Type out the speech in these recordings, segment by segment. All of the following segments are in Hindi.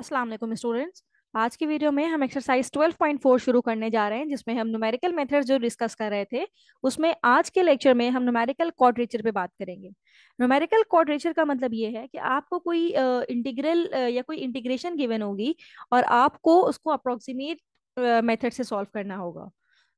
अस्सलाम वालेकुम स्टूडेंट्स आज की वीडियो में हम एक्सरसाइज 12.4 शुरू करने जा रहे हैं जिसमें हम न्यूमेरिकल मेथड्स जो डिस्कस कर रहे थे उसमें आज के लेक्चर में हम न्यूमेरिकल क्वाड्रेचर पे बात करेंगे न्यूमेरिकल क्वाड्रेचर का मतलब ये है कि आपको कोई इंटीग्रल uh, uh, या कोई इंटीग्रेशन गिवन होगी और आपको उसको अप्रोक्सीमेट मेथड से सॉल्व करना होगा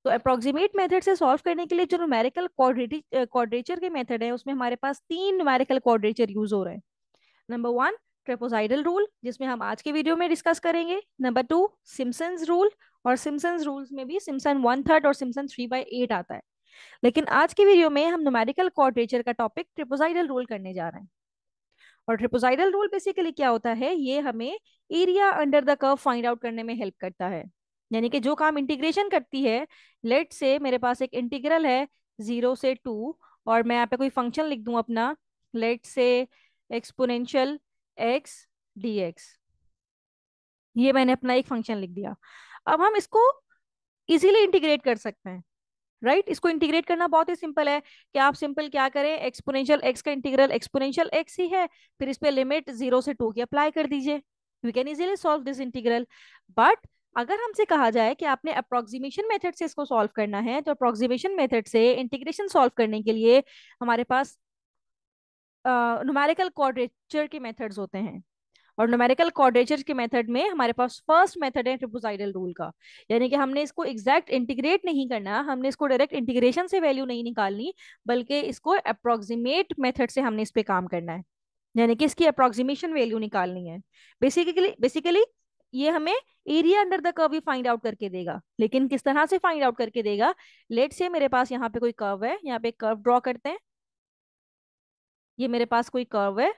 तो अप्रोक्सीमेट मेथड से सॉल्व करने के लिए जो न्यूमेरिकल क्वाड्रेचर के मेथड है उसमें हमारे पास तीन न्यूमेरिकल क्वाड्रेचर यूज हो रहे हैं नंबर वन ट्रेपोजाइडल रूल जिसमें हम आज के वीडियो में डिस्कस करेंगे नंबर टू सिम्सन रूल और सिम्सन रूल्स में भी सिम्सन वन थर्ड और सिम्सन थ्री बाई एट आता है लेकिन आज के वीडियो में हम न्यूमेरिकल क्वाड्रेचर का टॉपिक ट्रिपोजाइडल रूल करने जा रहे हैं और ट्रिपोजाइडल रूल बेसिकली क्या होता है ये हमें area under the curve find out करने में हेल्प करता है यानी कि जो काम इंटीग्रेशन करती है लेट से मेरे पास एक इंटीग्रल है जीरो से टू और मैं यहाँ पे कोई फंक्शन लिख दूँ अपना लेट से एक्सपोनेंशियल एक्स डी एक्स ये मैंने अपना एक फंक्शन लिख दिया अब हम इसको इजीली इंटीग्रेट कर सकते हैं राइट right? इसको इंटीग्रेट करना बहुत ही सिंपल है कि आप सिंपल क्या करें एक्सपोनेंशियल एक्स का इंटीग्रल एक्सपोनेंशियल एक्स ही है फिर इस पर लिमिट जीरो से टू की अप्लाई कर दीजिए we can easily solve this integral but अगर हमसे कहा जाए कि आपने अप्रोक्सीमेशन मेथड से इसको सॉल्व करना है तो अप्रोक्सीमेशन मेथड से इंटीग्रेशन सॉल्व करने के लिए हमारे पास नुमेरिकल क्वाड्रेचर के मेथड्स होते हैं और नुमेरिकल क्वाड्रेचर के मेथड में हमारे पास फर्स्ट मेथड है ट्रिपोजाइडल रूल का यानी कि हमने इसको एग्जैक्ट इंटीग्रेट नहीं करना हमने इसको डायरेक्ट इंटीग्रेशन से वैल्यू नहीं निकालनी बल्कि इसको अप्रोक्सीमेट मेथड से हमने इस पर काम करना है यानी कि इसकी अप्रोक्सीमेशन वैल्यू निकालनी है बेसिकली बेसिकली ये हमें एरिया अंडर द कर्व ही फाइंड आउट करके देगा लेकिन किस तरह से फाइंड आउट करके देगा लेट से मेरे पास यहाँ पे कोई कर्व है यहाँ पे कर्व ड्रॉ करते हैं ये मेरे पास कोई कर्व है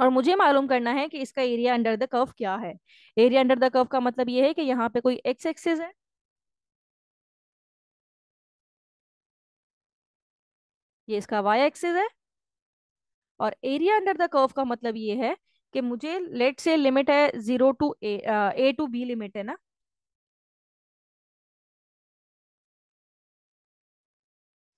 और मुझे मालूम करना है कि इसका एरिया अंडर द कर्व क्या है एरिया अंडर द कर्व का मतलब ये है कि यहाँ पे कोई एक्स एक्सिस है ये इसका वाई एक्सिस है और एरिया अंडर द कर्व का मतलब ये है कि मुझे लेट से लिमिट है zero to a to b limit है ना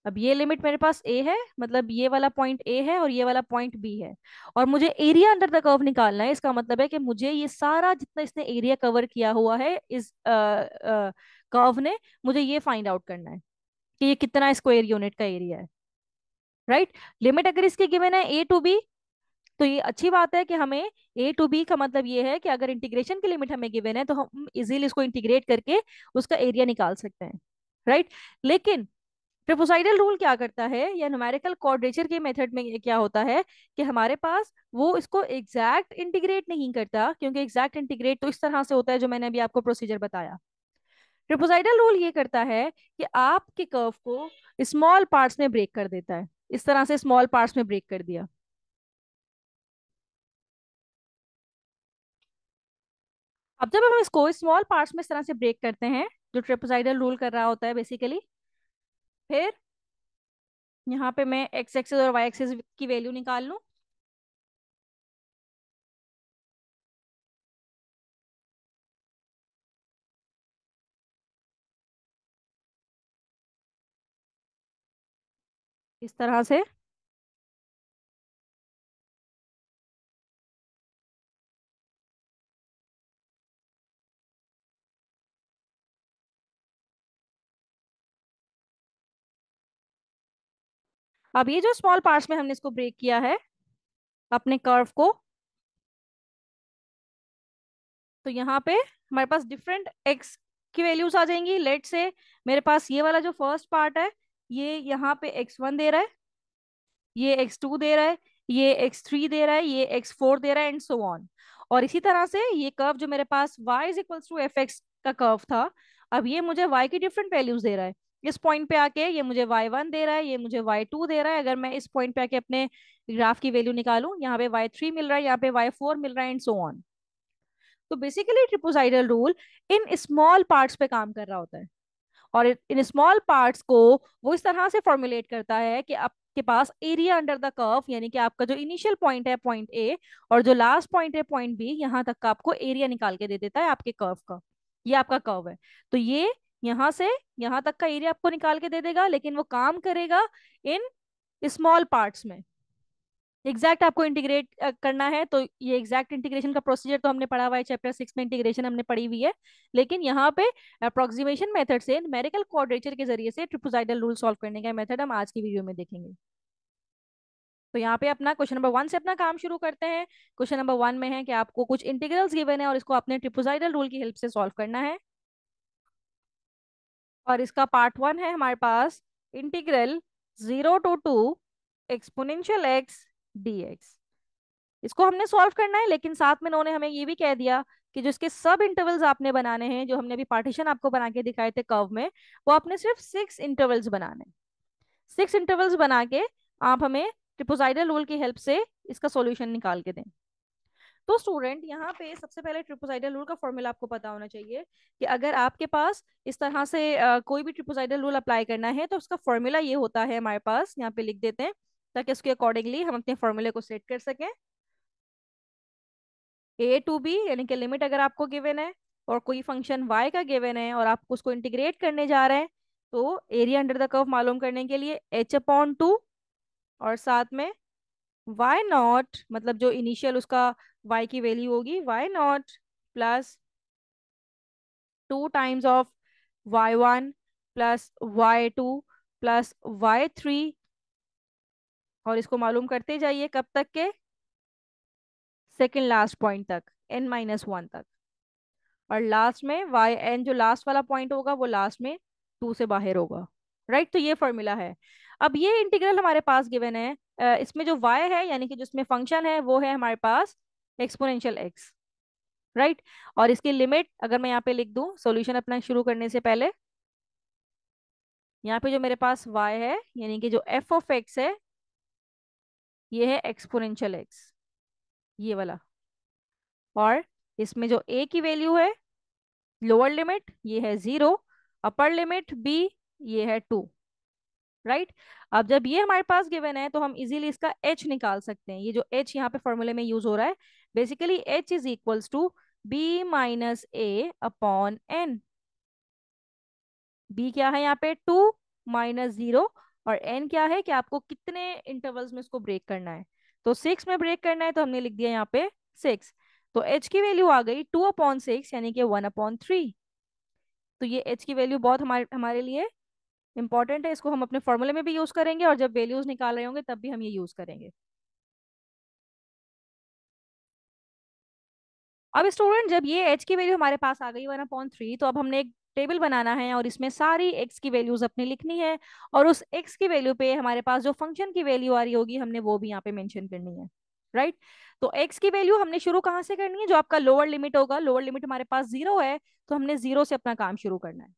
अब ये लिमिट मेरे पास ए है मतलब ये वाला पॉइंट ए है और ये वाला पॉइंट बी है और मुझे एरिया अंडर द कर्व निकालना है इसका मतलब है कि मुझे ये सारा जितना इसने एरिया कवर किया हुआ है इस कर्व ने मुझे ये फाइंड आउट करना है कि ये कितना स्क्वायर यूनिट का एरिया है राइट लिमिट अगर इसके गिवन है ए टू बी तो ये अच्छी बात है कि हमें ए टू बी का मतलब ये है कि अगर इंटीग्रेशन की लिमिट हमें गिवन है तो हम इजीली इसको इंटीग्रेट करके उसका एरिया निकाल सकते हैं राइट लेकिन ट्रिपोसाइडल रूल क्या करता है या नुमेरिकल क्वाड्रेचर के मेथड में क्या होता है कि हमारे पास वो इसको एग्जैक्ट इंटीग्रेट नहीं करता क्योंकि एग्जैक्ट इंटीग्रेट तो इस तरह से होता है जो मैंने अभी आपको प्रोसीजर बताया ट्रिपोसाइडल रूल ये करता है कि आपके कर्व को स्मॉल पार्ट्स में ब्रेक कर देता है इस तरह से स्मॉल पार्ट्स में ब्रेक कर दिया अब जब हम इसको स्मॉल पार्ट्स में इस तरह से ब्रेक करते हैं जो ट्रिपोसाइडल रूल कर रहा होता है बेसिकली फिर यहाँ पे मैं एक्स एक्सिस और वाई एक्सिस की वैल्यू निकाल लू इस तरह से अब ये जो स्मॉल पार्ट्स में हमने इसको ब्रेक किया है अपने कर्व को तो यहाँ पे हमारे पास डिफरेंट एक्स की वैल्यूज आ जाएंगी लेट से मेरे पास ये वाला जो फर्स्ट पार्ट है ये यहाँ पे एक्स वन दे रहा है ये एक्स टू दे रहा है ये एक्स थ्री दे रहा है ये एक्स फोर दे रहा है एंड सो ऑन और इसी तरह से ये कर्व जो मेरे पास y is equals to f x का कर्व था अब ये मुझे वाई की डिफरेंट वैल्यूज दे रहा है इस पॉइंट पे आके ये मुझे y1 दे रहा है ये मुझे y2 दे रहा है अगर मैं इस पॉइंट पे आके अपने ग्राफ की वैल्यू निकालू यहाँ पे y3 मिल रहा है यहाँ पे y4 मिल रहा है एंड सो ऑन तो बेसिकली ट्रिपोसाइडल रूल इन स्मॉल पार्ट्स पे काम कर रहा होता है और इन स्मॉल पार्ट्स को वो इस तरह से फॉर्मुलेट करता है कि आपके पास एरिया अंडर द कर्व यानी कि आपका जो इनिशियल पॉइंट है पॉइंट ए और जो लास्ट पॉइंट है पॉइंट बी यहाँ तक का आपको एरिया निकाल के दे देता है आपके कर्व का ये आपका कर्व है तो ये यहाँ से यहाँ तक का एरिया आपको निकाल के दे देगा लेकिन वो काम करेगा इन स्मॉल पार्ट्स में एग्जैक्ट आपको इंटीग्रेट करना है तो ये एग्जैक्ट इंटीग्रेशन का प्रोसीजर तो हमने पढ़ा हुआ है चैप्टर सिक्स में इंटीग्रेशन हमने पढ़ी हुई है लेकिन यहाँ पे अप्रोक्सीमेशन मेथड से मेरिकल कोऑर्डिनेटर के जरिए से ट्रिपोजाइडल रूल सॉल्व करने का मेथड हम आज की वीडियो में देखेंगे तो यहाँ पे अपना क्वेश्चन नंबर वन से अपना काम शुरू करते हैं क्वेश्चन नंबर वन में है कि आपको कुछ इंटीग्रल्स गिवन है और इसको अपने ट्रिपोजाइडल रूल की हेल्प से सॉल्व करना है और इसका पार्ट वन है हमारे पास integral zero to two exponential x dx इसको हमने सॉल्व करना है लेकिन साथ में उन्होंने हमें ये भी कह दिया कि जो इसके सब इंटरवल्स आपने बनाने हैं जो हमने अभी पार्टीशन आपको बना के दिखाए थे कर्व में वो आपने सिर्फ सिक्स इंटरवल्स बनाने सिक्स इंटरवल्स बना के आप हमें ट्रिपोजाइडल रूल की हेल्प से इसका सॉल्यूशन निकाल के दें तो स्टूडेंट यहाँ पे सबसे पहले ट्रिपोसाइडल रूल का फॉर्मूला आपको पता होना चाहिए कि अगर आपके पास इस तरह से आ, कोई भी ट्रिपोसाइडल रूल अप्लाई करना है तो उसका फॉर्मूला ये होता है हमारे पास यहाँ पे लिख देते हैं ताकि उसके अकॉर्डिंगली हम अपने फॉर्मूले को सेट कर सकें ए टू बी यानी कि लिमिट अगर आपको गिवन है और कोई फंक्शन वाई का गिवन है और आप उसको इंटीग्रेट करने जा रहे हैं तो एरिया अंडर द कर्व मालूम करने के लिए एच अपॉन टू और साथ में वाई नॉट मतलब जो इनिशियल उसका y की वैल्यू होगी y naught plus two times of y1 one plus y two plus y three और इसको मालूम करते जाइए कब तक के सेकेंड लास्ट पॉइंट तक एन माइनस वन तक और लास्ट में वाई एन जो लास्ट वाला पॉइंट होगा वो लास्ट में टू से बाहर होगा राइट right? तो ये फॉर्मूला है अब ये इंटीग्रल हमारे पास गिवन है इसमें जो y है यानी कि जिसमें फंक्शन है वो है हमारे पास एक्सपोनेंशियल एक्स राइट और इसकी लिमिट अगर मैं यहाँ पे लिख दू सोल्यूशन अपना शुरू करने से पहले यहाँ पे जो मेरे पास y है यानी कि जो f ऑफ एक्स है ये है एक्सपोनेंशियल x, ये वाला और इसमें जो a की वैल्यू है लोअर लिमिट ये है जीरो अपर लिमिट b ये है टू राइट right? अब जब ये हमारे पास गिवन है तो हम इजीली इसका एच निकाल सकते हैं ये जो एच यहाँ पे फॉर्मूले में यूज हो रहा है basically h is equals to b minus a upon n b क्या है यहाँ पे टू माइनस जीरो और एन क्या है कि आपको कितने इंटरवल्स में इसको ब्रेक करना है तो सिक्स में ब्रेक करना है तो हमने लिख दिया यहाँ पे सिक्स तो एच की वैल्यू आ गई टू अपॉन सिक्स यानी कि वन अपॉन थ्री तो ये एच की वैल्यू बहुत हमारे हमारे लिए इंपॉर्टेंट है इसको हम अपने फॉर्मूले में भी यूज करेंगे और जब वैल्यूज निकाल रहे होंगे तब भी हम ये यूज करेंगे अब स्टूडेंट जब ये एच की वैल्यू हमारे पास आ गई वन अपॉन थ्री तो अब हमने एक टेबल बनाना है और इसमें सारी एक्स की वैल्यूज अपनी लिखनी है और उस एक्स की वैल्यू पे हमारे पास जो फंक्शन की वैल्यू आ रही होगी हमने वो भी यहाँ पे मेंशन करनी है राइट तो एक्स की वैल्यू हमने शुरू कहाँ से करनी है जो आपका लोअर लिमिट होगा लोअर लिमिट हमारे पास जीरो है तो हमने जीरो से अपना काम शुरू करना है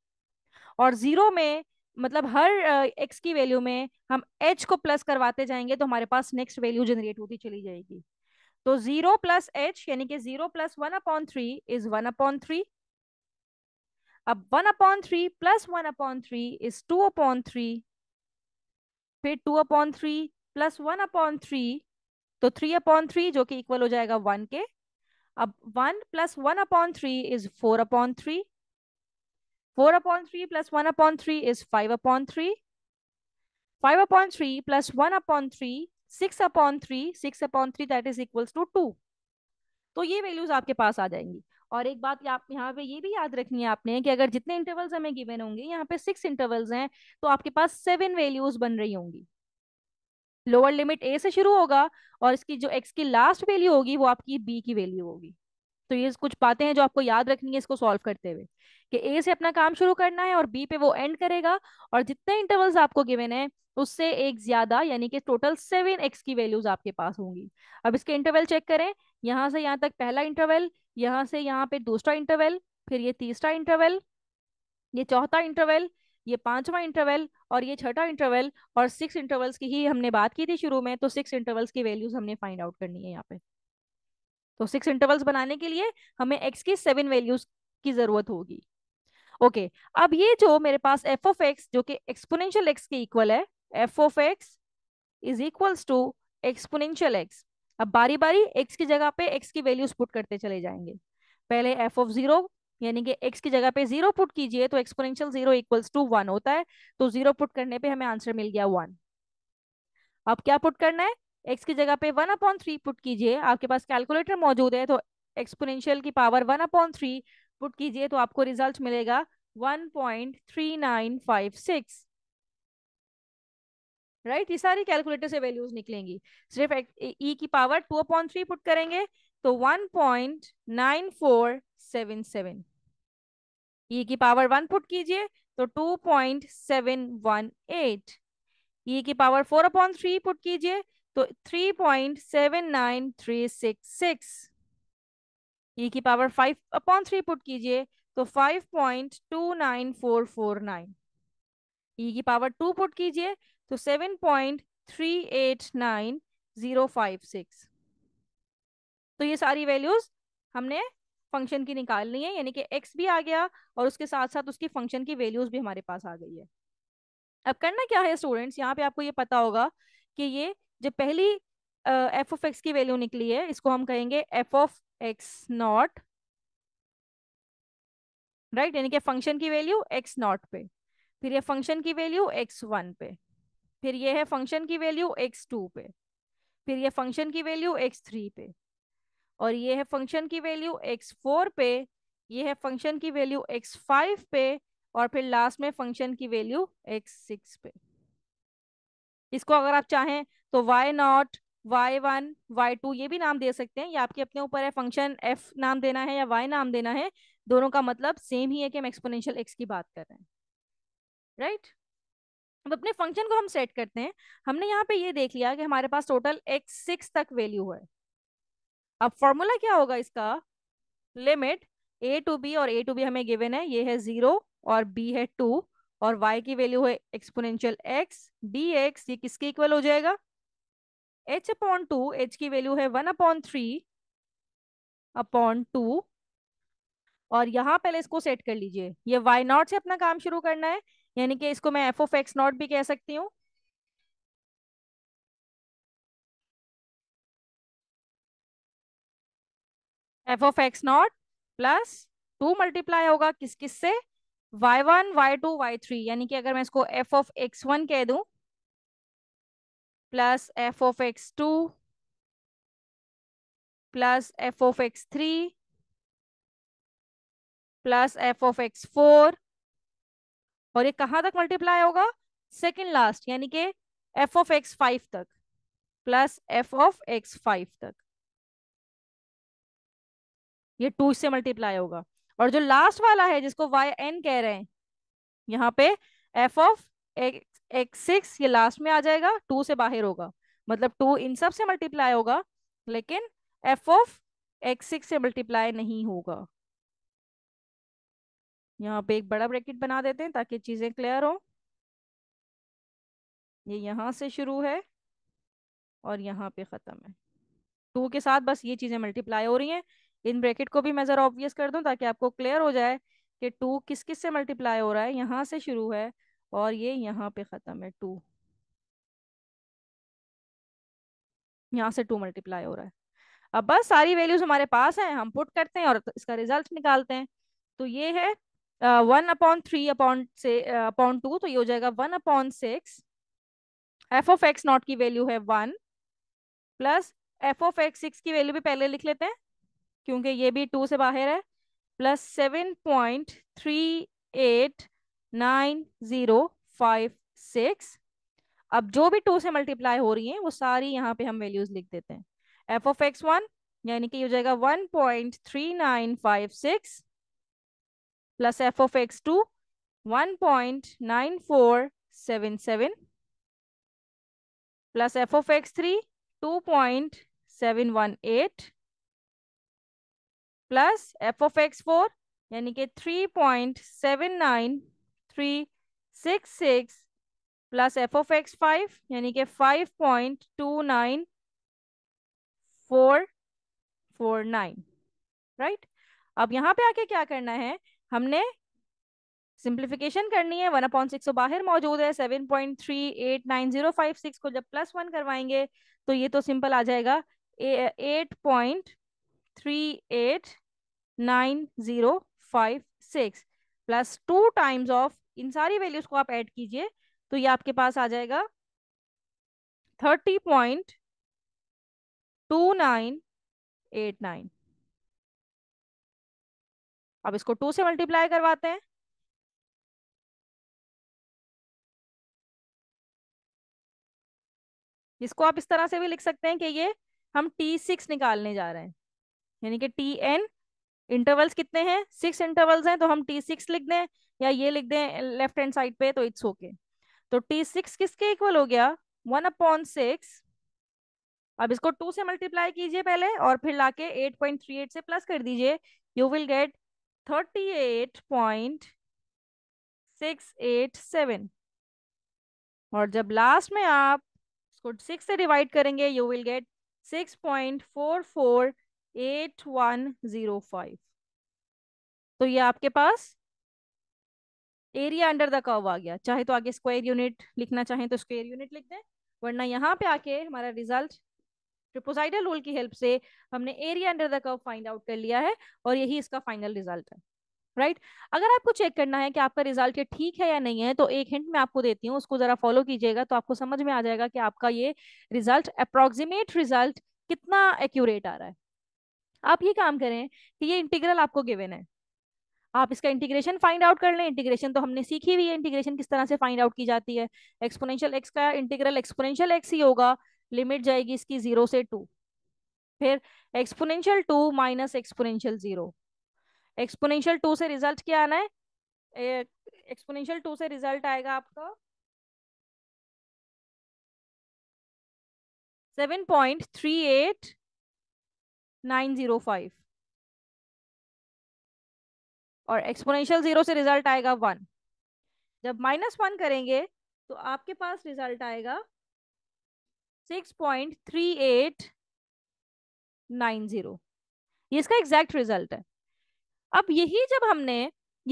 और जीरो में मतलब हर एक्स uh, की वैल्यू में हम एच को प्लस करवाते जाएंगे तो हमारे पास नेक्स्ट वैल्यू जनरेट होती चली जाएगी तो जीरो प्लस एच यानी कि zero plus one upon three is one upon three अब one upon three plus one upon three is two upon three फिर two upon three plus one upon three तो थ्री अपॉन थ्री जो कि इक्वल हो जाएगा वन के अब one plus one upon three is four upon three four upon three plus one upon three is five upon three five upon three plus one upon three six upon three six upon three that is equal to two तो ये वैल्यूज आपके पास आ जाएंगी और एक बात आप यहाँ पे ये भी याद रखनी है आपने कि अगर जितने इंटरवल्स हमें गिवन होंगे यहाँ पे सिक्स इंटरवल्स हैं तो आपके पास सेवन वैल्यूज बन रही होंगी लोअर लिमिट ए से शुरू होगा और इसकी जो एक्स की लास्ट वैल्यू होगी वो आपकी बी की वैल्यू होगी तो ये कुछ बातें हैं जो आपको याद रखनी है इसको सॉल्व करते हुए कि ए से अपना काम शुरू करना है और बी पे वो एंड करेगा और जितने इंटरवल्स आपको गिवन है उससे एक ज्यादा यानी कि टोटल सेवन एक्स की वैल्यूज आपके पास होंगी अब इसके इंटरवल चेक करें यहाँ से यहाँ तक पहला इंटरवल यहाँ से यहाँ पे दूसरा इंटरवल फिर ये तीसरा इंटरवल ये चौथा इंटरवल ये पांचवा इंटरवल और ये छठा इंटरवल और सिक्स इंटरवल्स की ही हमने बात की थी शुरू में तो सिक्स इंटरवल्स की वैल्यूज हमने फाइंड आउट करनी है यहाँ पे तो सिक्स इंटरवल्स बनाने के लिए हमें एक्स की सेवन वैल्यूज की जरूरत होगी ओके okay, अब ये जो मेरे पास एफ ऑफ एक्स जो कि एक्सपोनेंशियल एक्स के इक्वल है f of x is equals to exponential x अब बारी बारी एक्स की जगह पे एक्स की वैल्यूज पुट करते चले जाएंगे पहले एफ ऑफ जीरो यानी कि एक्स की जगह पे जीरो पुट कीजिए तो exponential zero equals to one होता है तो जीरो पुट करने पे हमें आंसर मिल गया वन अब क्या पुट करना है एक्स की जगह पे वन अपॉन थ्री पुट कीजिए आपके पास कैलकुलेटर मौजूद है तो एक्सपोनेंशियल की power one upon three put कीजिए तो आपको रिजल्ट मिलेगा one point three nine five six right ये सारी कैलकुलेटर से वैल्यूज निकलेंगी सिर्फ ई की power two upon three put करेंगे तो one point nine four seven seven e की पावर वन पुट कीजिए तो two point seven one eight e की power four upon three put कीजिए तो सिक्स ई e की power five upon three put कीजिए तो नाइन ई e की पावर टू पुट कीजिए तो सेवन सिक्स तो ये सारी वैल्यूज हमने फंक्शन की निकालनी है यानी कि एक्स भी आ गया और उसके साथ साथ उसकी फंक्शन की वैल्यूज भी हमारे पास आ गई है अब करना क्या है स्टूडेंट्स यहाँ पे आपको ये पता होगा कि ये जब पहली एफ ऑफ एक्स की वैल्यू निकली है इसको हम कहेंगे f of x naught right यानी कि फंक्शन की वैल्यू एक्स नॉट पे फिर ये फंक्शन की वैल्यू एक्स वन पे फिर ये है फंक्शन की वैल्यू एक्स टू पे फिर ये फंक्शन की वैल्यू एक्स थ्री पे और ये है फंक्शन की वैल्यू एक्स फोर पे ये है फंक्शन की वैल्यू एक्स फाइव पे और फिर लास्ट में फंक्शन की वैल्यू एक्स सिक्स पे इसको अगर आप चाहें तो y naught y one y two ये भी नाम दे सकते हैं ये आपके अपने ऊपर है फंक्शन एफ नाम देना है या वाई नाम देना है दोनों का मतलब सेम ही है कि हम एक्सपोनेंशियल एक्स की बात कर रहे हैं राइट right? अब अपने फंक्शन को हम सेट करते हैं हमने यहाँ पे ये देख लिया कि हमारे पास टोटल एक्स सिक्स तक वैल्यू है अब फॉर्मूला क्या होगा इसका लिमिट ए टू बी और ए टू बी हमें गिवन है ये है जीरो और बी है टू और वाई की वैल्यू है एक्सपोनेंशियल एक्स डी एक्स ये किसके इक्वल हो जाएगा एच अपॉन टू एच की वैल्यू है one upon three upon two और यहाँ पहले इसको सेट कर लीजिए ये वाई नॉट से अपना काम शुरू करना है यानी कि इसको मैं एफ ऑफ एक्स नॉट भी कह सकती हूँ f of x not plus two multiply होगा किस किस से y one y two y three यानी कि अगर मैं इसको एफ ऑफ एक्स वन कह दूं plus f of x two plus f of x three plus f of x four और ये कहाँ तक मल्टीप्लाई होगा सेकेंड लास्ट यानी कि एफ ऑफ एक्स फाइव तक plus f of x five तक ये टू से मल्टीप्लाई होगा और जो लास्ट वाला है जिसको वाई एन कह रहे हैं यहाँ पे एफ ऑफ एक्स सिक्स ये लास्ट में आ जाएगा टू से बाहर होगा मतलब टू इन सब से मल्टीप्लाई होगा लेकिन एफ ऑफ एक्स सिक्स से मल्टीप्लाई नहीं होगा यहाँ पे एक बड़ा ब्रैकेट बना देते हैं ताकि चीज़ें क्लियर हो ये यहाँ से शुरू है और यहाँ पे ख़त्म है टू के साथ बस ये चीज़ें मल्टीप्लाई हो रही हैं इन ब्रैकेट को भी मैं ज़रा ऑब्वियस कर दूं ताकि आपको क्लियर हो जाए कि टू किस किस से मल्टीप्लाई हो रहा है यहाँ से शुरू है और ये यहाँ पे ख़त्म है टू यहाँ से टू मल्टीप्लाई हो रहा है अब बस सारी वैल्यूज हमारे पास हैं हम पुट करते हैं और इसका रिजल्ट निकालते हैं तो ये है वन अपॉन थ्री अपॉन से अपॉन टू तो ये हो जाएगा one upon six f of x naught की वैल्यू है one plus f of x six की वैल्यू भी पहले लिख लेते हैं क्योंकि ये भी टू से बाहर है plus seven point three eight nine zero five six अब जो भी टू से मल्टीप्लाई हो रही है वो सारी यहाँ पे हम वैल्यूज लिख देते हैं एफ ऑफ एक्स वन यानी कि हो जाएगा one point three nine five six plus f of x two one point nine four seven seven plus f of x three two point seven one eight plus f of x four यानी कि three point seven nine three six six plus f of x five यानी कि five point two nine four four nine right अब यहाँ पे आके क्या करना है हमने सिंप्लीफिकेशन करनी है वन अपॉइंट सिक्स बाहर मौजूद है seven point three eight nine zero five six को जब प्लस वन करवाएंगे तो ये तो सिंपल आ जाएगा eight point three eight nine zero five six plus two times of इन सारी वैल्यूज को आप ऐड कीजिए तो ये आपके पास आ जाएगा thirty point two nine eight nine अब इसको टू से मल्टीप्लाई करवाते हैं इसको आप इस तरह से भी लिख सकते हैं कि ये हम टी सिक्स निकालने जा रहे हैं यानी कि टी एन इंटरवल्स कितने हैं सिक्स इंटरवल्स हैं तो हम टी सिक्स लिख दें या ये लिख दें लेफ्ट हैंड साइड पे तो इट्स ओके तो टी सिक्स किसके इक्वल हो गया वन अपॉन सिक्स अब इसको टू से मल्टीप्लाई कीजिए पहले और फिर लाके एट पॉइंट थ्री एट से प्लस कर दीजिए you will get thirty eight point six eight seven और जब लास्ट में आप इसको सिक्स से डिवाइड करेंगे you will get six point four four eight one zero five तो ये आपके पास एरिया अंडर द कर्व आ गया चाहे तो आगे स्क्वायर यूनिट लिखना चाहे तो स्क्वायर यूनिट लिख दें वरना यहाँ पे आके हमारा रिजल्ट ट्रिपोसाइडल रूल की हेल्प से हमने area under the curve find out कर लिया है और यही इसका फाइनल रिजल्ट है राइट right? अगर आपको चेक करना है कि आपका रिजल्ट ये ठीक है या नहीं है तो एक हिंट मैं आपको देती हूँ उसको जरा फॉलो कीजिएगा तो आपको समझ में आ जाएगा कि आपका ये रिजल्ट अप्रोक्सीमेट रिजल्ट कितना एक्यूरेट आ रहा है आप ये काम करें कि ये इंटीग्रल आपको गिवन है आप इसका इंटीग्रेशन फाइंड आउट कर लें इंटीग्रेशन तो हमने सीखी हुई है इंटीग्रेशन किस तरह से फाइंड आउट की जाती है एक्सपोनेंशियल एक्स का इंटीग्रल एक्सपोनेंशियल एक्स ही होगा लिमिट जाएगी इसकी जीरो से टू फिर exponential two minus exponential zero exponential two से रिजल्ट क्या आना है एक्सपोनेंशियल टू से रिजल्ट आएगा आपका seven point three eight nine zero five और एक्सपोनेंशियल जीरो से रिजल्ट आएगा वन जब माइनस वन करेंगे तो आपके पास रिजल्ट आएगा six point three eight nine zero इसका एग्जैक्ट रिजल्ट है अब यही जब हमने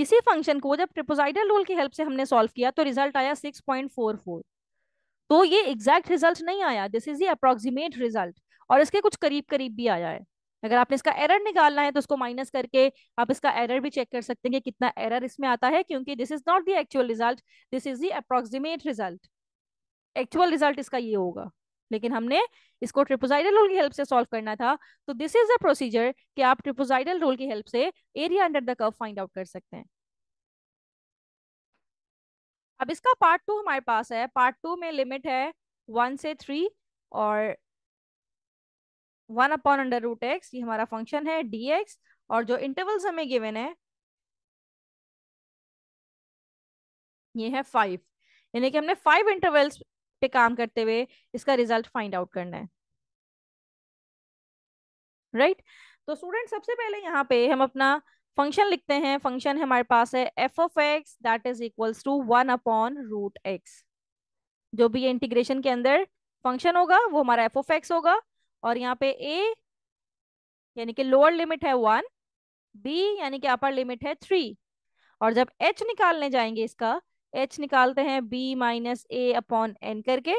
इसी फंक्शन को जब ट्रिपोजाइडल रूल की हेल्प से हमने सॉल्व किया तो रिजल्ट आया सिक्स पॉइंट फोर फोर तो ये एग्जैक्ट रिजल्ट नहीं आया दिस इज अप्रोक्सीमेट रिजल्ट और इसके कुछ करीब करीब भी आया है अगर आपने इसका एरर निकालना है तो उसको माइनस करके आप इसका एरर भी चेक कर सकते हैं कि कितना एरर इसमें आता है क्योंकि this is not the actual result this is the approximate result actual result इसका ये होगा लेकिन हमने इसको ट्रिपोजाइडल रोल की हेल्प से सॉल्व करना था तो दिस इज अ प्रोसीजर कि आप ट्रिपोजाइडल रोल की हेल्प से area under the curve find out कर सकते हैं अब इसका पार्ट टू हमारे पास है पार्ट टू में लिमिट है वन से थ्री और one upon under root x ये हमारा फंक्शन है dx और जो इंटरवल्स हमें गिवन है ये है फाइव यानी कि हमने फाइव इंटरवल्स पे काम करते हुए इसका रिजल्ट फाइंड आउट करना है राइट right? तो स्टूडेंट सबसे पहले यहाँ पे हम अपना फंक्शन लिखते हैं फंक्शन हमारे पास है f of x that is equals to one upon root x जो भी इंटीग्रेशन के अंदर फंक्शन होगा वो हमारा एफ ऑफ एक्स होगा और यहाँ पे ए यानी कि लोअर लिमिट है वन बी यानी कि अपर लिमिट है थ्री और जब एच निकालने जाएंगे इसका एच निकालते हैं b minus a upon n करके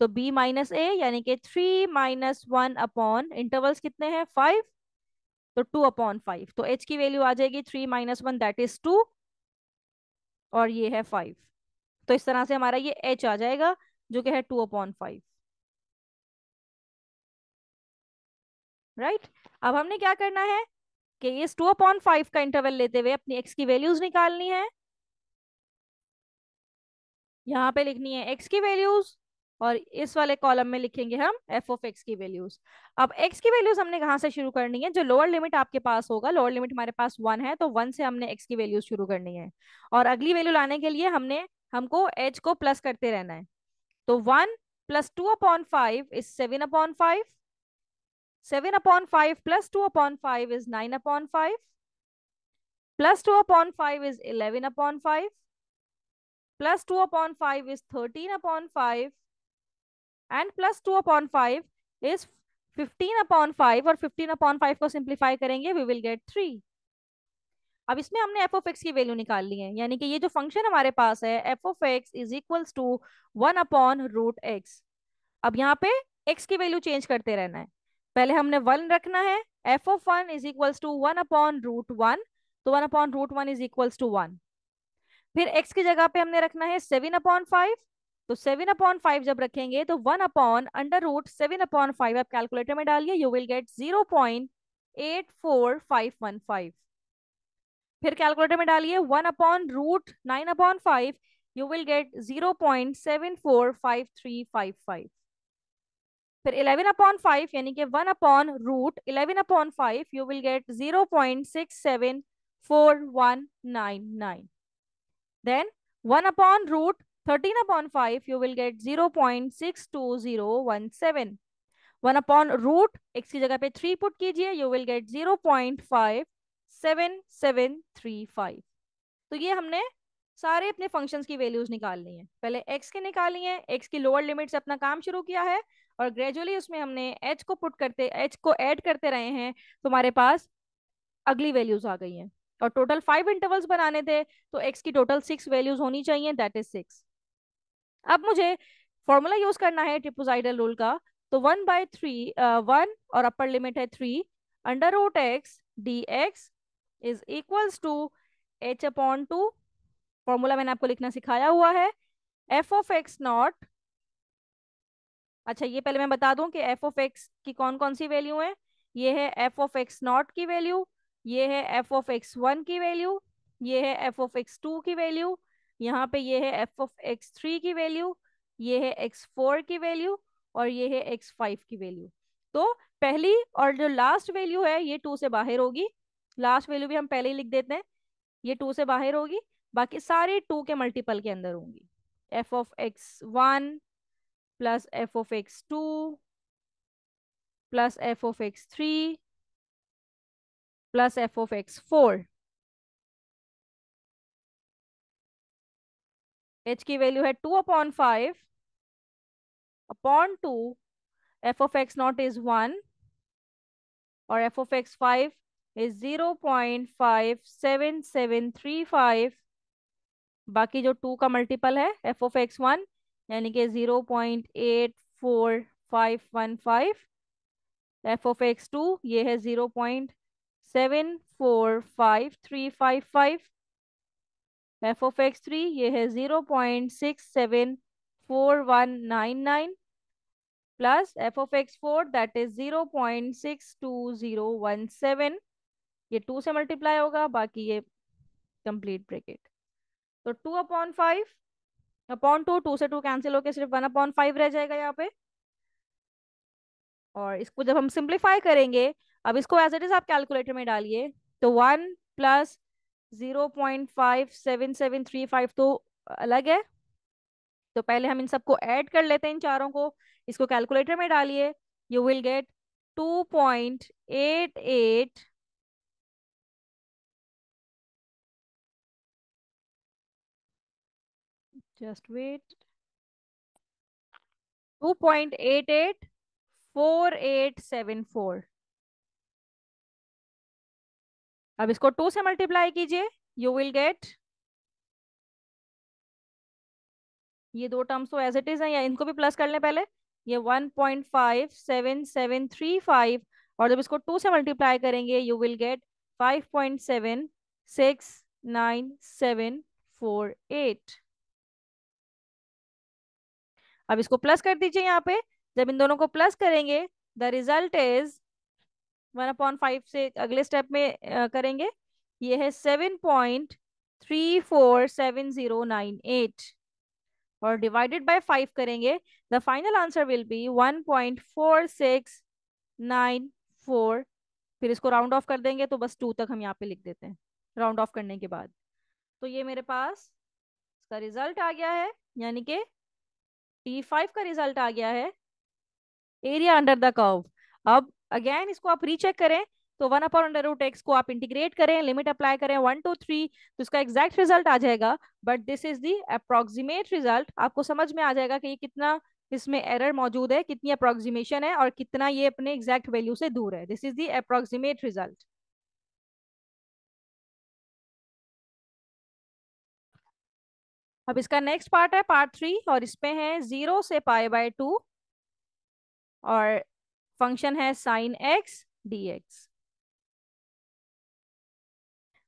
तो बी माइनस ए यानी कि three minus one upon intervals कितने हैं फाइव तो टू अपॉन फाइव तो एच की वैल्यू आ जाएगी three minus one that is two और ये है फाइव तो इस तरह से हमारा ये एच आ जाएगा जो कि है टू अपॉन फाइव राइट अब हमने क्या करना है कि इस टू अपॉन फाइव का इंटरवल लेते हुए अपनी एक्स की वैल्यूज निकालनी है यहाँ पे लिखनी है एक्स की वैल्यूज और इस वाले कॉलम में लिखेंगे हम एफ ऑफ एक्स की वैल्यूज अब एक्स की वैल्यूज हमने कहाँ से शुरू करनी है जो लोअर लिमिट आपके पास होगा लोअर लिमिट हमारे पास वन है तो वन से हमने एक्स की वैल्यूज शुरू करनी है और अगली वैल्यू लाने के लिए हमने हमको एच को प्लस करते रहना है तो one plus two upon five is seven upon five 7 upon 5 plus 2 upon 5 is 9 upon 5. Plus 2 upon 5 is 11 upon 5. Plus 2 upon 5 is 13 upon 5. And plus 2 upon 5 is 15 upon 5 Or 15 upon 5 को सिंप्लीफाई करेंगे वी विल गेट 3. अब इसमें हमने एफ ऑफ एक्स की वैल्यू निकाल ली है यानी कि ये जो फंक्शन हमारे पास है f of x is equals to one upon root x अब यहाँ पे एक्स की वैल्यू चेंज करते रहना है पहले हमने वन रखना है f of one is equals to one upon root one तो one upon root one is equals to one फिर एक्स की जगह पे हमने रखना है सेवन अपॉन फाइव तो सेवन अपॉन फाइव जब रखेंगे तो one upon under root seven upon five आप कैलकुलेटर में डालिए you will get zero point eight four five one five फिर कैलकुलेटर में डालिए one upon root nine upon five you will get zero point seven four five three five five फिर 11 अपॉन फाइव यानी कि 1 upon root eleven upon five you will get 0.674199 then 1 upon root 13 upon 5 you will get 0.62017 1 upon root x की जगह पे 3 पुट कीजिए you will get 0.577735 तो ये हमने सारे अपने फंक्शंस की वैल्यूज निकालनी है पहले एक्स के निकालनी है एक्स की लोअर लिमिट से अपना काम शुरू किया है और ग्रेजुअली उसमें हमने एच को पुट करते एच को ऐड करते रहे हैं तो हमारे पास अगली वैल्यूज आ गई हैं और टोटल फाइव इंटरवल्स बनाने थे तो एक्स की टोटल सिक्स वैल्यूज होनी चाहिए दैट इज सिक्स अब मुझे फॉर्मूला यूज करना है ट्रिपोजाइडल रूल का तो वन बाय थ्री वन और अपर लिमिट है three under root x d x is equals to h upon two formula मैंने आपको लिखना सिखाया हुआ है एफ ऑफ एक्स नॉट अच्छा ये पहले मैं बता दूं कि एफ ऑफ एक्स की कौन कौन सी वैल्यू है ये है एफ ऑफ एक्स नॉट की वैल्यू ये है एफ ऑफ एक्स वन की वैल्यू ये है एफ ऑफ एक्स टू की वैल्यू यहाँ पे ये है एफ ऑफ एक्स थ्री की वैल्यू ये है एक्स फोर की वैल्यू और ये है एक्स फाइव की वैल्यू तो पहली और जो लास्ट वैल्यू है ये टू से बाहर होगी लास्ट वैल्यू भी हम पहले ही लिख देते हैं ये टू से बाहर होगी बाकी सारे टू के मल्टीपल के अंदर होंगी f of x one plus f of x two plus f of x three plus f of x four h की वैल्यू है two upon five upon two f of x naught is one और f of x five is zero point five seven seven three five बाकी जो टू का मल्टीपल है एफ ऑफ एक्स वन यानी कि zero point eight four five one five f of x two ये है zero point seven four five three five five f of x three ये है zero point six seven four one nine nine plus f of x four that is zero point six two zero one seven ये टू से मल्टीप्लाई होगा बाकी ये कंप्लीट ब्रेकेट तो two upon five upon two two से टू कैंसिल होकर सिर्फ वन अपॉन फाइव रह जाएगा यहाँ पे और इसको जब हम सिंप्लीफाई करेंगे अब इसको एज इट इज आप कैलकुलेटर में डालिए तो one plus zero point five seven seven three five तो अलग है तो पहले हम इन सबको ऐड कर लेते हैं इन चारों को इसको कैलकुलेटर में डालिए you will get two point eight eight just wait 2.884874 अब इसको टू से मल्टीप्लाई कीजिए यू विल गेट ये दो टर्म्स तो एज इट इज है या इनको भी प्लस कर ले पहले ये 1.57735 और जब इसको टू से मल्टीप्लाई करेंगे you will get four eight अब इसको प्लस कर दीजिए यहाँ पे जब इन दोनों को प्लस करेंगे the result is one point five से अगले स्टेप में करेंगे ये है seven point three four seven zero nine eight और डिवाइडेड बाय फाइव करेंगे the final answer will be one point four six nine four फिर इसको राउंड ऑफ कर देंगे तो बस टू तक हम यहाँ पे लिख देते हैं राउंड ऑफ करने के बाद तो ये मेरे पास इसका रिजल्ट आ गया है यानी कि टी फाइव का रिजल्ट आ गया है एरिया अंडर द कर्व अब अगेन इसको आप रीचेक करें तो one upon under root x को आप इंटीग्रेट करें लिमिट अप्लाई करें वन टू थ्री तो इसका एग्जैक्ट रिजल्ट आ जाएगा but this is the approximate result आपको समझ में आ जाएगा कि ये कितना इसमें एरर मौजूद है कितनी अप्रोक्सीमेशन है और कितना ये अपने एग्जैक्ट वैल्यू से दूर है this is the approximate result अब इसका नेक्स्ट पार्ट है पार्ट थ्री और इसमें है जीरो से पाए बाय टू और फंक्शन है साइन एक्स डी एक्स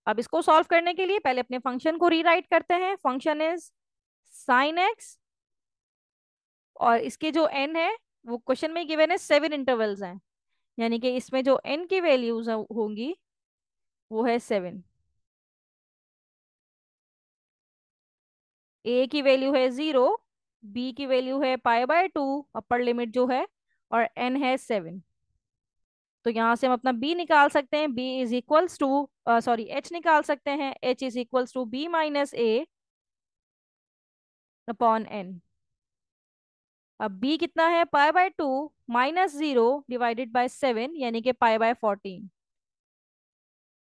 अब इसको सॉल्व करने के लिए पहले अपने फंक्शन को रीराइट करते हैं फंक्शन इज साइन एक्स और इसके जो एन है वो क्वेश्चन में गिवन है सेवन इंटरवल्स हैं यानी कि इसमें जो एन की वैल्यूज होंगी वो है सेवन ए की वैल्यू है जीरो बी की वैल्यू है pi by two upper limit जो है और एन है सेवन तो यहाँ से हम अपना बी निकाल सकते हैं b is equals to sorry h निकाल सकते हैं h is equals to b minus a upon n अब बी कितना है pi by two minus zero divided by seven यानी कि पाई बाय फोर्टीन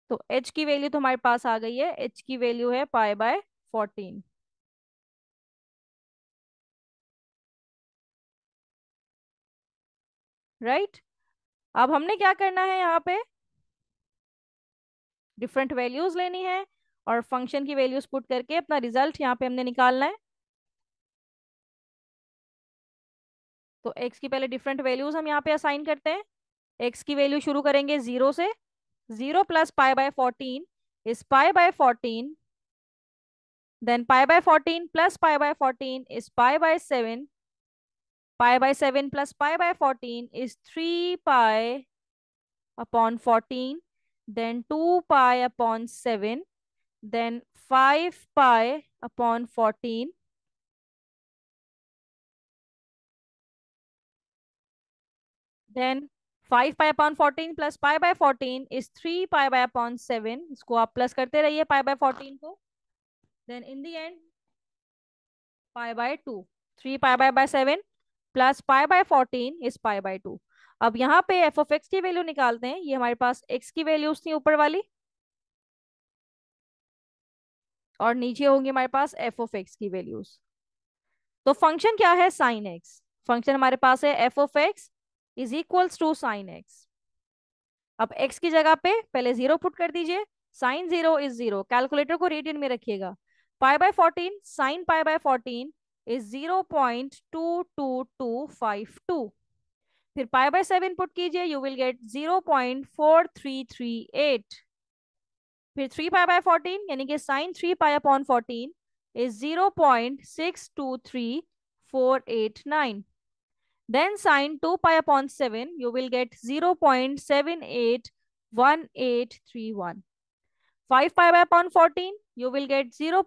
तो एच की वैल्यू तो हमारे पास आ गई है एच की वैल्यू है पाई बाय फोर्टीन राइट अब हमने क्या करना है यहाँ पे डिफरेंट वैल्यूज लेनी है और फंक्शन की वैल्यूज पुट करके अपना रिजल्ट यहाँ पे हमने निकालना है तो एक्स की पहले डिफरेंट वैल्यूज हम यहाँ पे असाइन करते हैं एक्स की वैल्यू शुरू करेंगे जीरो से zero plus pi by fourteen is pi by fourteen then pi by fourteen plus pi by fourteen is pi by seven pi by 7 plus pi by 14 is 3 pi upon 14, then 2 pi upon 7, then 5 pi upon 14, then 5 14 plus pi by 14 is 3 pi upon 7 इसको आप प्लस करते रहिए पाई बाय 14 को then in the end pi by 2 3 by by 7 plus pi by fourteen is pi by two अब यहाँ पे एफ ऑफ एक्स की वैल्यू निकालते हैं ये हमारे पास एक्स की वैल्यूज थी ऊपर वाली और नीचे होंगी हमारे पास एफ ऑफ एक्स की वैल्यूज तो फंक्शन क्या है साइन एक्स फंक्शन हमारे पास है f of x is equals to sine x अब एक्स की जगह पे पहले जीरो पुट कर दीजिए sine zero is zero calculator को रेडियन में रखिएगा pi by fourteen sine pi by fourteen is 0.22252 फिर पाई बाय सेवन पुट कीजिए यू विल गेट 0.4338 फिर थ्री पाई बाय फोर्टीन यानी कि sine three pi upon fourteen is 0.623489 then sine 2 pi upon 7 you will get 0.781831 5 pi upon 14 you will get 0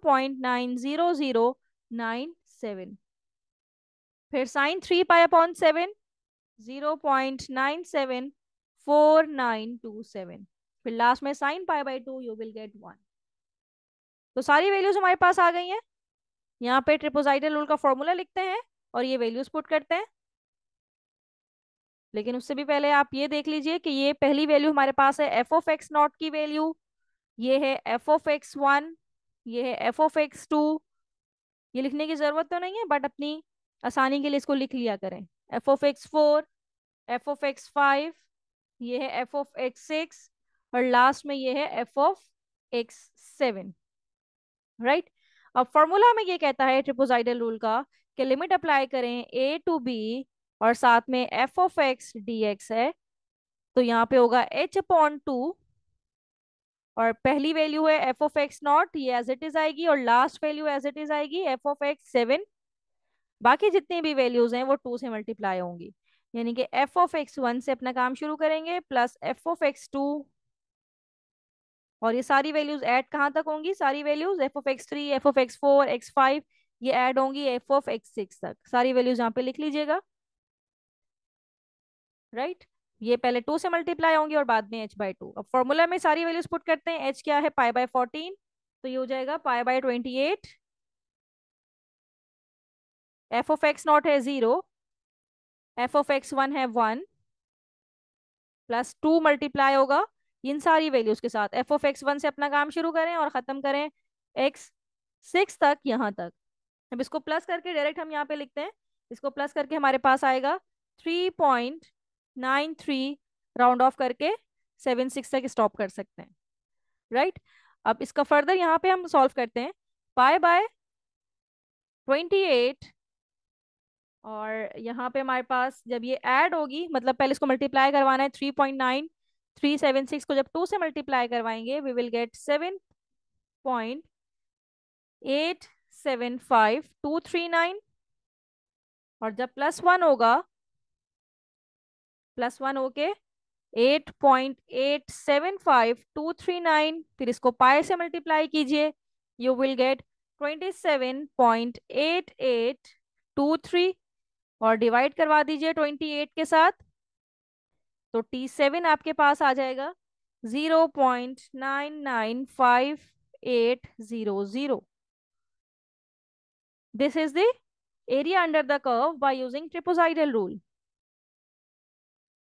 seven फिर sine three pi upon seven zero point nine seven four nine two seven फिर लास्ट में sine pi by two you will get one तो सारी वैल्यूज हमारे पास आ गई हैं यहाँ पे ट्रिपोजाइडल रूल का फॉर्मूला लिखते हैं और ये वैल्यूज पुट करते हैं लेकिन उससे भी पहले आप ये देख लीजिए कि ये पहली वैल्यू हमारे पास है एफ ऑफ एक्स नॉट की वैल्यू ये है एफ ऑफ एक्स वन ये है एफ ऑफ एक्स टू ये लिखने की जरूरत तो नहीं है बट अपनी आसानी के लिए इसको लिख लिया करें f of x four f of x five ये है एफ ओफ एक्स सिक्स और लास्ट में ये है f of x seven right अब फॉर्मूला में ये कहता है ट्रिपोजाइडल रूल का कि लिमिट अप्लाई करें ए टू बी और साथ में f of x d x है तो यहाँ पे होगा एच अपॉन टू और पहली वैल्यू है एफ ऑफ एक्स नॉट ये एज इट इज आएगी और last value as it is आएगी एफ ऑफ एक्स सेवन बाकी जितनी भी वैल्यूज हैं वो टू से मल्टीप्लाई होंगी यानी कि एफ ऑफ एक्स वन से अपना काम शुरू करेंगे plus f of x two और ये सारी वैल्यूज एड कहाँ तक होंगी सारी values f of x three f of x four x five ये एड होंगी एफ ऑफ एक्स सिक्स तक सारी वैल्यूज यहाँ पे लिख लीजिएगा राइट ये पहले टू से मल्टीप्लाई होंगी और बाद में एच बाई टू अब फॉर्मूला में सारी वैल्यूज पुट करते हैं एच क्या है पाई बाय फोर्टीन तो ये हो जाएगा pi by twenty eight f of x not है zero f of x one है वन प्लस टू मल्टीप्लाई होगा इन सारी वैल्यूज के साथ एफ ऑफ एक्स वन से अपना काम शुरू करें और ख़त्म करें एक्स सिक्स तक यहां तक अब इसको प्लस करके डायरेक्ट हम यहाँ पे लिखते हैं इसको प्लस करके हमारे पास आएगा three point nine three round off करके सेवन सिक्स तक स्टॉप कर सकते हैं राइट right? अब इसका फर्दर यहाँ पे हम सॉल्व करते हैं पाए बाय ट्वेंटी एट और यहाँ पे हमारे पास जब ये ऐड होगी मतलब पहले इसको मल्टीप्लाई करवाना है three point nine three seven six को जब टू से मल्टीप्लाई करवाएंगे we will get seven point eight seven five two three nine और जब प्लस वन होगा प्लस वन होके eight point eight seven five two three nine फिर इसको पाए से मल्टीप्लाई कीजिए you will get twenty seven point eight eight two three और डिवाइड करवा दीजिए ट्वेंटी एट के साथ तो टी सेवन आपके पास आ जाएगा zero point nine nine five eight zero zero this is the area under the curve by using trapezoidal rule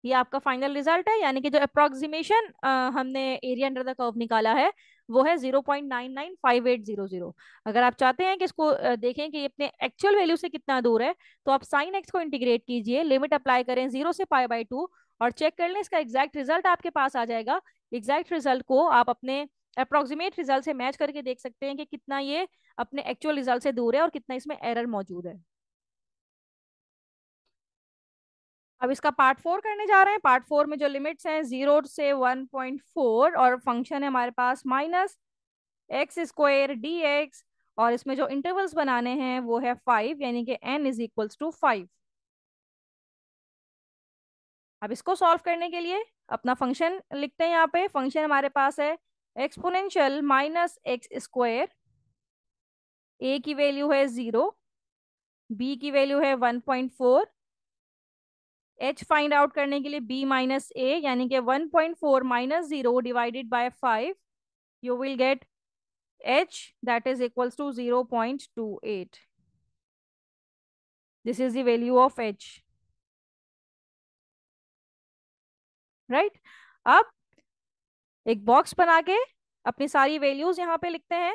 ये आपका फाइनल रिजल्ट है यानी कि जो अप्रोक्सीमेशन हमने एरिया अंडर द कर्व निकाला है वो है zero zero point nine nine five eight zero अगर आप चाहते हैं कि इसको देखें कि अपने एक्चुअल वैल्यू से कितना दूर है तो आप साइन एक्स को इंटीग्रेट कीजिए लिमिट अप्लाई करें जीरो से फाइव बाई टू और चेक कर लें इसका एग्जैक्ट रिजल्ट आपके पास आ जाएगा एग्जैक्ट रिजल्ट को आप अपने अप्रोक्सीमेट रिजल्ट से मैच करके देख सकते हैं कि कितना ये अपने एक्चुअल रिजल्ट से दूर है और कितना इसमें एरर मौजूद है अब इसका पार्ट फोर करने जा रहे हैं पार्ट फोर में जो लिमिट्स हैं जीरो से वन पॉइंट फोर और फंक्शन है हमारे पास minus x square d x और इसमें जो इंटरवल्स बनाने हैं वो है फाइव यानी कि n is equals to five अब इसको सॉल्व करने के लिए अपना फंक्शन लिखते हैं यहाँ पे फंक्शन हमारे पास है exponential minus x square a की वैल्यू है जीरो बी की वैल्यू है one point four h find out करने के लिए बी माइनस ए यानी कि 1.4 point four minus zero divided by five you will get h that is equals to zero point two eight this is the value of h right अब एक बॉक्स बना के अपनी सारी वैल्यूज यहाँ पे लिखते हैं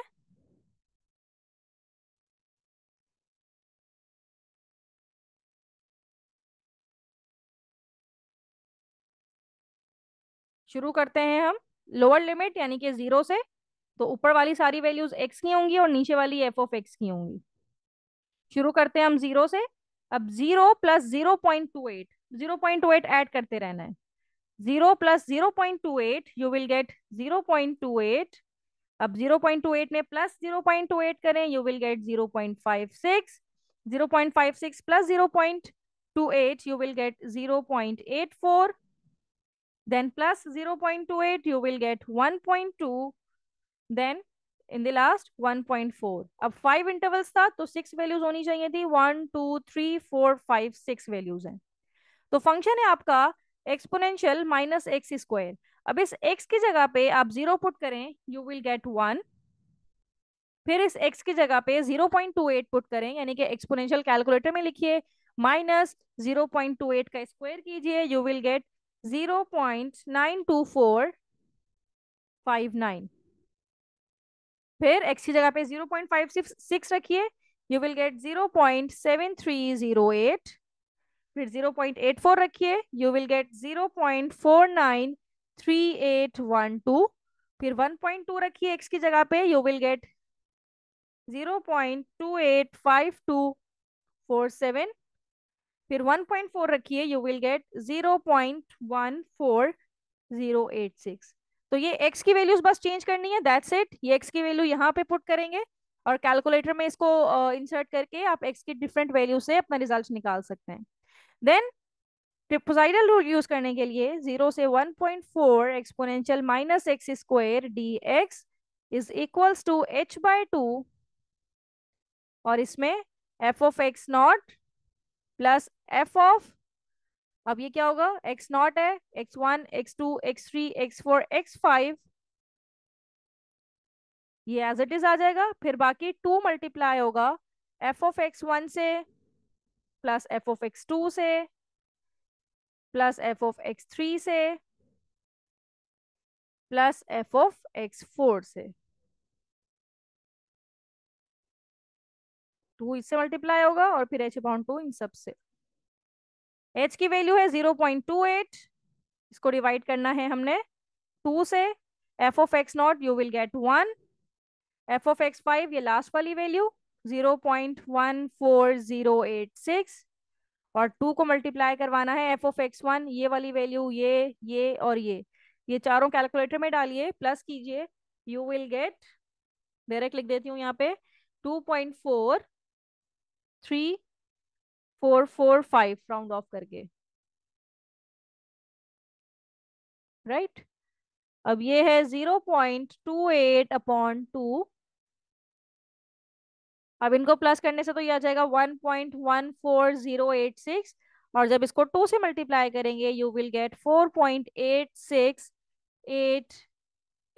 शुरू करते हैं हम लोअर लिमिट यानी कि जीरो से तो ऊपर वाली सारी वैल्यूज एक्स की होंगी और नीचे वाली एफ ऑफ एक्स की होंगी शुरू करते हैं हम जीरो से अब zero plus zero point two eight zero point two eight add करते रहना है zero plus zero point two eight you will get zero point two eight अब जीरो पॉइंट टू एट में plus zero point two eight करें you will get zero point five six zero point five six plus zero point two eight you will get zero point eight four Then plus 0.28, you will get 1.2. Then in the last 1.4 अब फाइव इंटरवल्स था तो सिक्स वैल्यूज होनी चाहिए थी one two three four five six values हैं तो फंक्शन है आपका एक्सपोनेंशियल माइनस एक्स स्क्वायर अब इस एक्स की जगह पे आप जीरो पुट करें यू विल गेट वन फिर इस एक्स की जगह पे 0.28 पुट करें यानी कि एक्सपोनेंशियल कैलकुलेटर में लिखिए माइनस एट का स्क्वायर कीजिए you will get zero point nine two four five nine फिर एक्स की जगह पे zero point five six six रखिए you will get zero point seven three zero eight फिर जीरो पॉइंट एट फोर रखिए you will get zero point four nine three eight one two फिर वन पॉइंट टू रखिए एक्स की जगह पे you will get zero point two eight five two four seven फिर 1.4 रखिए यू विल गेट 0.14086 तो ये x की वैल्यूज बस चेंज करनी है दैट्स इट ये x की वैल्यू यहाँ पे पुट करेंगे और कैलकुलेटर में इसको इंसर्ट uh, करके आप x की डिफरेंट वैल्यू से अपना रिजल्ट निकाल सकते हैं देन ट्रिपोजाइडल रूल यूज करने के लिए जीरो से 1.4 point four exponential minus x square d x is equal to h by two और इसमें f of x not plus f of अब ये क्या होगा एक्स नॉट है x one x two x three x four x five ये एज इट इज आ जाएगा फिर बाकी टू मल्टीप्लाई होगा एफ ऑफ एक्स वन से plus f of x two से plus f of x three से plus f of x four से टू इससे मल्टीप्लाई होगा और फिर एच अपॉन टू इन सबसे एच की वैल्यू है जीरो पॉइंट टू एट इसको डिवाइड करना है हमने टू से f of x not you will get one f of x five ये लास्ट वाली value zero point one four zero eight six और टू को मल्टीप्लाई करवाना है एफ ऑफ एक्स वन ये वाली वैल्यू ये ये और ये ये चारों कैलकुलेटर में डालिए प्लस कीजिए यू विल गेट डायरेक्ट लिख देती हूँ यहाँ पे two point four three four four five round off करके राइट right? अब ये है zero point two eight upon two अब इनको प्लस करने से तो ये आ जाएगा one point one four zero eight six और जब इसको टू से मल्टीप्लाई करेंगे you will get four point eight six eight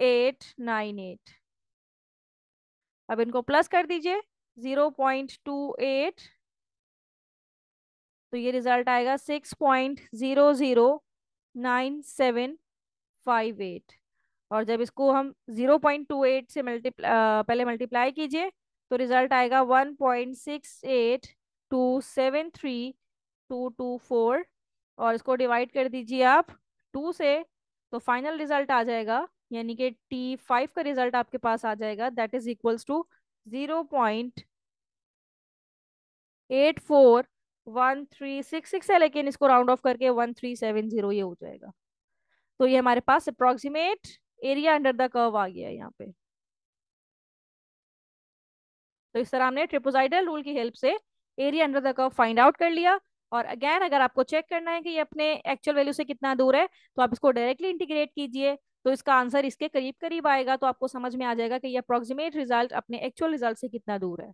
eight nine eight अब इनको प्लस कर दीजिए जीरो पॉइंट टू एट तो ये रिजल्ट आएगा six point zero zero nine seven five eight और जब इसको हम जीरो पॉइंट टू एट से मल्टीप्लाई पहले मल्टीप्लाई कीजिए तो रिजल्ट आएगा one point six eight two seven three two two four और इसको डिवाइड कर दीजिए आप टू से तो फाइनल रिजल्ट आ जाएगा यानी कि टी फाइव का रिजल्ट आपके पास आ जाएगा that is equals to zero point eight four one three six six है लेकिन इसको राउंड ऑफ करके वन थ्री सेवन जीरो ये हो जाएगा तो ये हमारे पास approximate area under the curve आ गया है यहाँ पे तो इस तरह हमने ट्रिपोजाइडल रूल की हेल्प से area under the curve find out कर लिया और अगेन अगर आपको चेक करना है कि ये अपने एक्चुअल वैल्यू से कितना दूर है तो आप इसको डायरेक्टली इंटीग्रेट कीजिए तो इसका आंसर इसके करीब करीब आएगा तो आपको समझ में आ जाएगा कि ये अप्रोक्सीमेट रिजल्ट अपने एक्चुअल रिजल्ट से कितना दूर है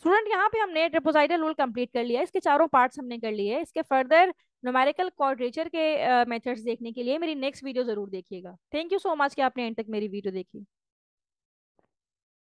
स्टूडेंट यहाँ पे हमने ट्रिपोजाइडल रूल कंप्लीट कर लिया इसके चारों पार्ट्स हमने कर लिए इसके फर्दर नोमेरिकल क्वाड्रेचर के मेथड्स uh, देखने के लिए मेरी नेक्स्ट वीडियो जरूर देखिएगा थैंक यू सो मच कि आपने एंड तक मेरी वीडियो देखी